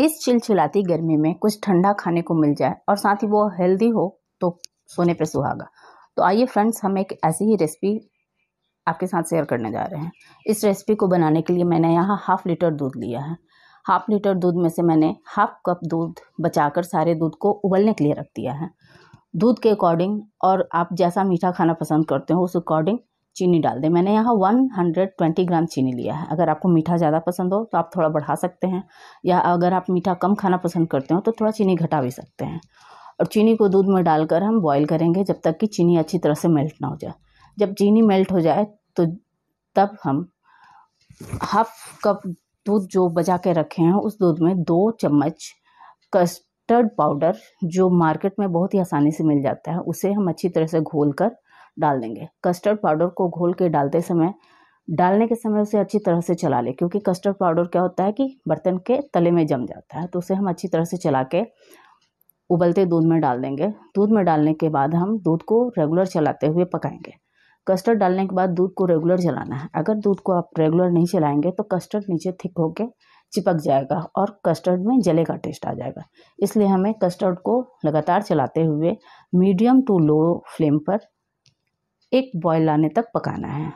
इस चिलचिलाती गर्मी में कुछ ठंडा खाने को मिल जाए और साथ ही वो हेल्दी हो तो सोने पे सुहागा तो आइए फ्रेंड्स हम एक ऐसी ही रेसिपी आपके साथ शेयर करने जा रहे हैं इस रेसिपी को बनाने के लिए मैंने यहाँ हाफ़ लीटर दूध लिया है हाफ़ लीटर दूध में से मैंने हाफ़ कप दूध बचाकर सारे दूध को उबलने के लिए रख दिया है दूध के अकॉर्डिंग और आप जैसा मीठा खाना पसंद करते हो उस अकॉर्डिंग चीनी डाल दें मैंने यहाँ 120 ग्राम चीनी लिया है अगर आपको मीठा ज़्यादा पसंद हो तो आप थोड़ा बढ़ा सकते हैं या अगर आप मीठा कम खाना पसंद करते हो तो थोड़ा चीनी घटा भी सकते हैं और चीनी को दूध में डालकर हम बॉईल करेंगे जब तक कि चीनी अच्छी तरह से मेल्ट ना हो जाए जब चीनी मेल्ट हो जाए तो तब हम हाफ कप दूध जो बजा के रखे हैं उस दूध में दो चम्मच कस्टर्ड पाउडर जो मार्केट में बहुत ही आसानी से मिल जाता है उसे हम अच्छी तरह से घोल कर डाल देंगे कस्टर्ड पाउडर को घोल के डालते समय डालने के समय उसे अच्छी तरह से चला लें क्योंकि कस्टर्ड पाउडर क्या होता है कि बर्तन के तले में जम जाता है तो उसे हम अच्छी तरह से चला के उबलते दूध में डाल देंगे दूध में डालने के बाद हम दूध को रेगुलर चलाते हुए पकाएंगे कस्टर्ड डालने के बाद दूध को रेगुलर चलाना है अगर दूध को आप रेगुलर नहीं चलाएंगे तो कस्टर्ड नीचे थिक होकर चिपक जाएगा और कस्टर्ड में जले का टेस्ट आ जाएगा इसलिए हमें कस्टर्ड को लगातार चलाते हुए मीडियम टू लो फ्लेम पर एक बॉयल आने तक पकाना है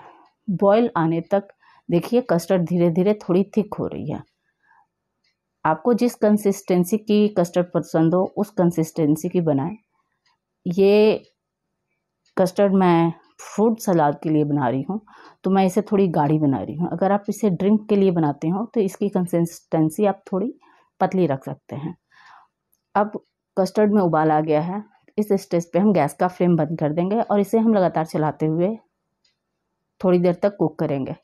बॉयल आने तक देखिए कस्टर्ड धीरे धीरे थोड़ी थिक हो रही है आपको जिस कंसिस्टेंसी की कस्टर्ड पसंद हो उस कंसिस्टेंसी की बनाएं ये कस्टर्ड मैं फ्रूट सलाद के लिए बना रही हूँ तो मैं इसे थोड़ी गाढ़ी बना रही हूँ अगर आप इसे ड्रिंक के लिए बनाते हो तो इसकी कंसिस्टेंसी आप थोड़ी पतली रख सकते हैं अब कस्टर्ड में उबाल आ गया है इस स्टेज पे हम गैस का फ्लेम बंद कर देंगे और इसे हम लगातार चलाते हुए थोड़ी देर तक कुक करेंगे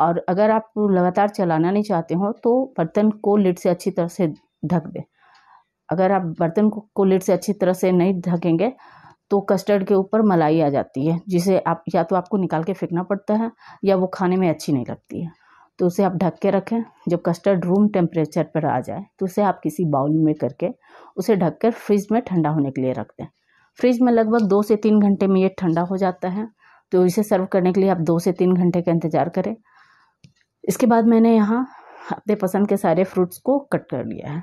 और अगर आप लगातार चलाना नहीं चाहते हो तो बर्तन को लिड से अच्छी तरह से ढक दें अगर आप बर्तन को लिड से अच्छी तरह से नहीं ढकेंगे तो कस्टर्ड के ऊपर मलाई आ जाती है जिसे आप या तो आपको निकाल के फेंकना पड़ता है या वो खाने में अच्छी नहीं लगती है तो उसे आप ढक के रखें जब कस्टर्ड रूम टेम्परेचर पर आ जाए तो उसे आप किसी बाउल में करके उसे ढक कर फ्रिज में ठंडा होने के लिए रख दें फ्रिज में लगभग दो से तीन घंटे में ये ठंडा हो जाता है तो इसे सर्व करने के लिए आप दो से तीन घंटे का इंतज़ार करें इसके बाद मैंने यहाँ अपने पसंद के सारे फ्रूट्स को कट कर लिया है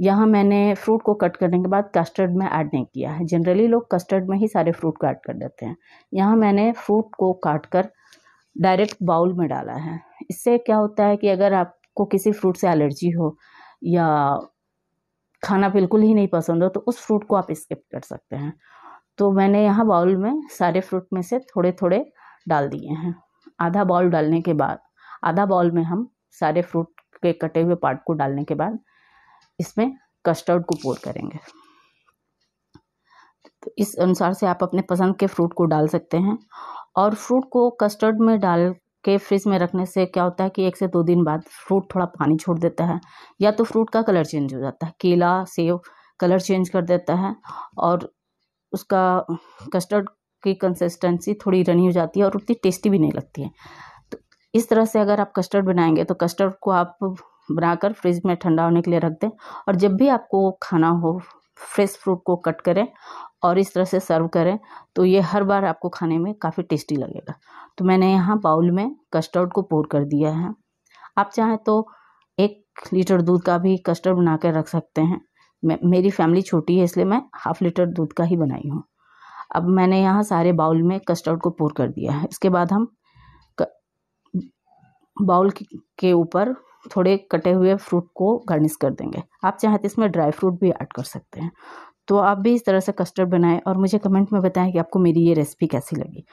यहाँ मैंने फ्रूट को कट करने के बाद कस्टर्ड में ऐड नहीं किया है जनरली लोग कस्टर्ड में ही सारे फ्रूट को ऐड कर देते हैं यहाँ मैंने फ्रूट को काट कर डायरेक्ट बाउल में डाला है इससे क्या होता है कि अगर आपको किसी फ्रूट से एलर्जी हो या खाना बिल्कुल ही नहीं पसंद हो तो उस फ्रूट को आप स्किप कर सकते हैं तो मैंने यहाँ बाउल में सारे फ्रूट में से थोड़े थोड़े डाल दिए हैं आधा बाउल डालने के बाद आधा बाउल में हम सारे फ्रूट के कटे हुए पार्ट को डालने के बाद इसमें कस्टर्ड को पोर करेंगे तो इस अनुसार से आप अपने पसंद के फ्रूट को डाल सकते हैं और फ्रूट को कस्टर्ड में डाल के फ्रिज में रखने से क्या होता है कि एक से दो दिन बाद फ्रूट थोड़ा पानी छोड़ देता है या तो फ्रूट का कलर चेंज हो जाता है केला सेब कलर चेंज कर देता है और उसका कस्टर्ड की कंसिस्टेंसी थोड़ी रनी हो जाती है और उतनी टेस्टी भी नहीं लगती है तो इस तरह से अगर आप कस्टर्ड बनाएंगे तो कस्टर्ड को आप बनाकर फ्रिज में ठंडा होने के लिए रख दें और जब भी आपको खाना हो फ्रेश फ्रूट को कट करें और इस तरह से सर्व करें तो ये हर बार आपको खाने में काफ़ी टेस्टी लगेगा तो मैंने यहाँ बाउल में कस्टर्ड को पोर कर दिया है आप चाहें तो एक लीटर दूध का भी कस्टर्ड बना कर रख सकते हैं मैं मेरी फैमिली छोटी है इसलिए मैं हाफ लीटर दूध का ही बनाई हूँ अब मैंने यहाँ सारे बाउल में कस्टर्ड को पोर कर दिया है इसके बाद हम बाउल के ऊपर थोड़े कटे हुए फ्रूट को गार्निश कर देंगे आप चाहें तो इसमें ड्राई फ्रूट भी ऐड कर सकते हैं तो आप भी इस तरह से कस्टर्ड बनाएं और मुझे कमेंट में बताएं कि आपको मेरी ये रेसिपी कैसी लगी